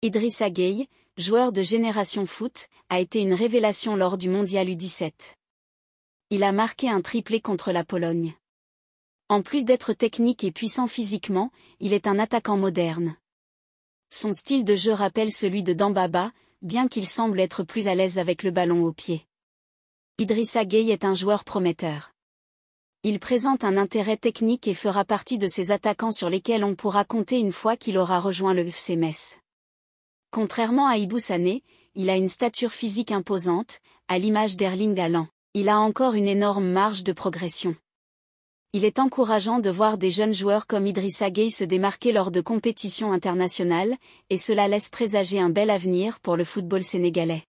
Idrissa Gueye, joueur de Génération Foot, a été une révélation lors du Mondial U17. Il a marqué un triplé contre la Pologne. En plus d'être technique et puissant physiquement, il est un attaquant moderne. Son style de jeu rappelle celui de Dambaba, bien qu'il semble être plus à l'aise avec le ballon au pied. Idrissa Gueye est un joueur prometteur. Il présente un intérêt technique et fera partie de ces attaquants sur lesquels on pourra compter une fois qu'il aura rejoint le FC Metz. Contrairement à Ibu il a une stature physique imposante, à l'image d'Erling Haaland. Il a encore une énorme marge de progression. Il est encourageant de voir des jeunes joueurs comme Idrissa Gueye se démarquer lors de compétitions internationales, et cela laisse présager un bel avenir pour le football sénégalais.